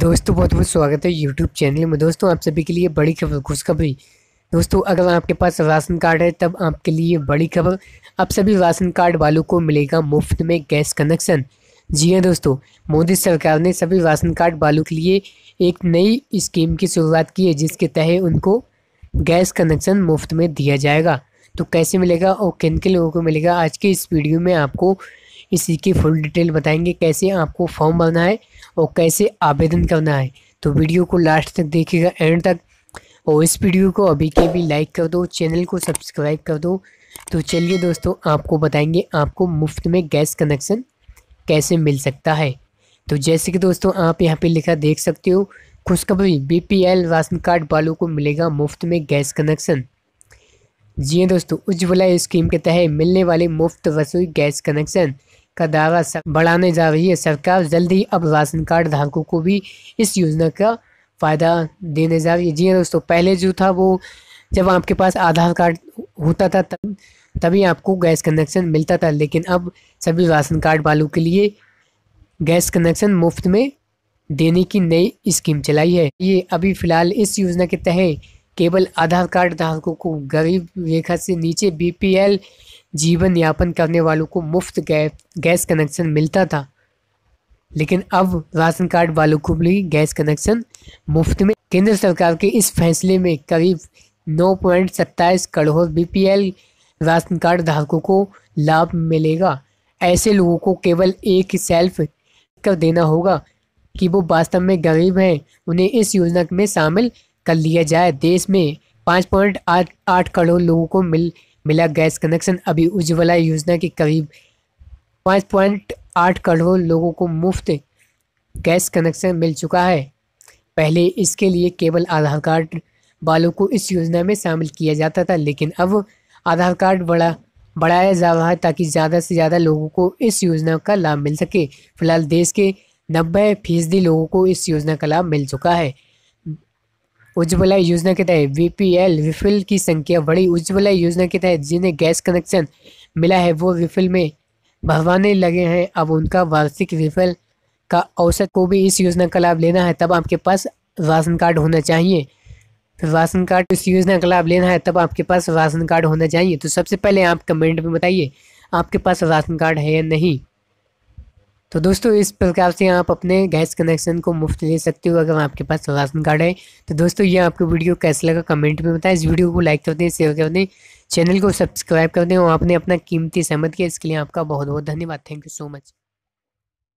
दोस्तों बहुत बहुत स्वागत है यूट्यूब चैनल में दोस्तों आप सभी के लिए बड़ी खबर खुशखबरी दोस्तों अगर आपके पास राशन कार्ड है तब आपके लिए बड़ी खबर आप सभी राशन कार्ड वालों को मिलेगा मुफ्त में गैस कनेक्शन जी हाँ दोस्तों मोदी सरकार ने सभी राशन कार्ड वालों के लिए एक नई स्कीम की शुरुआत की है जिसके तहत उनको गैस कनेक्शन मुफ्त में दिया जाएगा तो कैसे मिलेगा और किन किन लोगों को मिलेगा आज के इस वीडियो में आपको इसी की फुल डिटेल बताएंगे कैसे आपको फॉर्म भरना है और कैसे आवेदन करना है तो वीडियो को लास्ट तक देखिएगा एंड तक और इस वीडियो को अभी के भी लाइक कर दो चैनल को सब्सक्राइब कर दो तो चलिए दोस्तों आपको बताएंगे आपको मुफ्त में गैस कनेक्शन कैसे मिल सकता है तो जैसे कि दोस्तों आप यहाँ पे लिखा देख सकते हो खुशखबरी बीपीएल राशन कार्ड वालों को मिलेगा मुफ्त में गैस कनेक्शन जी हाँ दोस्तों उज्ज्वला स्कीम के तहत मिलने वाले मुफ्त रसोई गैस कनेक्शन का दायरा बढ़ाने जा रही है सरकार जल्द ही अब राशन कार्ड धारकों को भी इस योजना का फ़ायदा देने जा रही है जी हाँ दोस्तों पहले जो था वो जब आपके पास आधार कार्ड होता था तब तभी आपको गैस कनेक्शन मिलता था लेकिन अब सभी राशन कार्ड वालों के लिए गैस कनेक्शन मुफ्त में देने की नई स्कीम चलाई है ये अभी फ़िलहाल इस योजना के तहत केवल आधार कार्ड धारकों को गरीब रेखा से नीचे बीपीएल जीवन यापन करने वालों को मुफ्त गैस गैस कनेक्शन मिलता था लेकिन अब राशन कार्ड वालों को भी गैस कनेक्शन मुफ्त में केंद्र सरकार के इस फैसले में करीब नौ पॉइंट सत्ताईस करोड़ बी राशन कार्ड धारकों को लाभ मिलेगा ऐसे लोगों को केवल एक सेल्फ कर देना होगा कि वो वास्तव में गरीब हैं उन्हें इस योजना में शामिल कर लिया जाए देश में पाँच पॉइंट आठ आठ करोड़ लोगों को मिल मिला गैस कनेक्शन अभी उज्ज्वला योजना के करीब पाँच पॉइंट आठ करोड़ लोगों को मुफ्त गैस कनेक्शन मिल चुका है पहले इसके लिए केवल आधार कार्ड वालों को इस योजना में शामिल किया जाता था लेकिन अब आधार कार्ड बड़ा बढ़ाया जा रहा है ताकि ज़्यादा से ज़्यादा लोगों को इस योजना का लाभ मिल सके फिलहाल देश के नब्बे फीसदी लोगों को इस योजना का लाभ मिल चुका है उज्ज्वला योजना के तहत वीपीएल रिफिल की संख्या बढ़ी उज्ज्वला योजना के तहत जिन्हें गैस कनेक्शन मिला है वो रिफिल में भरवाने लगे हैं अब उनका वार्षिक रिफिल का औसत को भी इस योजना का लाभ लेना है तब आपके पास राशन कार्ड होना चाहिए राशन कार्ड इस योजना का लाभ लेना है तब आपके पास राशन कार्ड होना चाहिए तो सबसे पहले आप कमेंट में बताइए आपके पास राशन कार्ड है या नहीं तो दोस्तों इस प्रकार से आप अपने गैस कनेक्शन को मुफ्त ले सकते हो अगर आपके पास राशन कार्ड है तो दोस्तों ये आपको वीडियो कैसा लगा कमेंट में बताएं इस वीडियो को लाइक कर दें शेयर कर दें चैनल को सब्सक्राइब कर दें और आपने अपना कीमती सहमत किया इसके लिए आपका बहुत बहुत धन्यवाद थैंक यू सो मच